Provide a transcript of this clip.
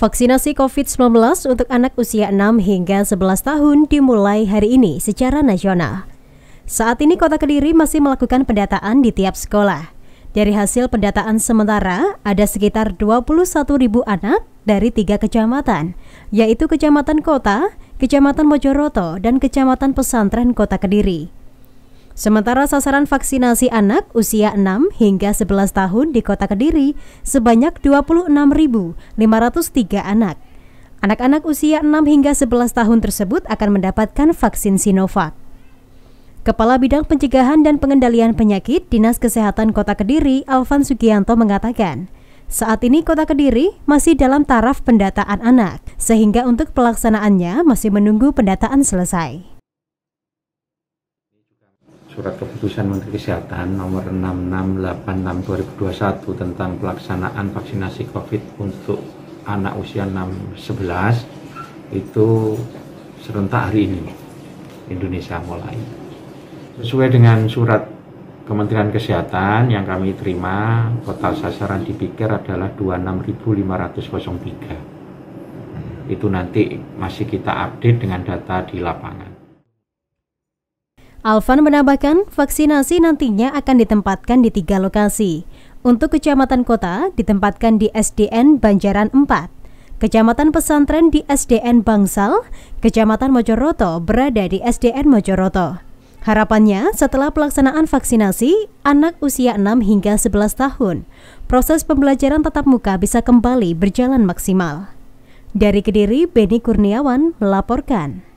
Vaksinasi COVID-19 untuk anak usia 6 hingga 11 tahun dimulai hari ini secara nasional. Saat ini Kota Kediri masih melakukan pendataan di tiap sekolah. Dari hasil pendataan sementara, ada sekitar ribu anak dari tiga kecamatan, yaitu Kecamatan Kota, Kecamatan Mojoroto, dan Kecamatan Pesantren Kota Kediri. Sementara sasaran vaksinasi anak usia 6 hingga 11 tahun di Kota Kediri sebanyak 26.503 anak. Anak-anak usia 6 hingga 11 tahun tersebut akan mendapatkan vaksin Sinovac. Kepala Bidang Pencegahan dan Pengendalian Penyakit Dinas Kesehatan Kota Kediri, Alvan Sugianto mengatakan, saat ini Kota Kediri masih dalam taraf pendataan anak, sehingga untuk pelaksanaannya masih menunggu pendataan selesai surat keputusan Menteri Kesehatan nomor 6686 2021 tentang pelaksanaan vaksinasi COVID untuk anak usia 6-11 itu serentak hari ini Indonesia mulai. Sesuai dengan surat Kementerian Kesehatan yang kami terima, total sasaran dipikir adalah 26.503. Itu nanti masih kita update dengan data di lapangan. Alvan menambahkan, vaksinasi nantinya akan ditempatkan di tiga lokasi. Untuk Kecamatan Kota, ditempatkan di SDN Banjaran 4. Kecamatan Pesantren di SDN Bangsal, Kecamatan Mojoroto berada di SDN Mojoroto. Harapannya, setelah pelaksanaan vaksinasi, anak usia 6 hingga 11 tahun, proses pembelajaran tatap muka bisa kembali berjalan maksimal. Dari Kediri, Beni Kurniawan melaporkan.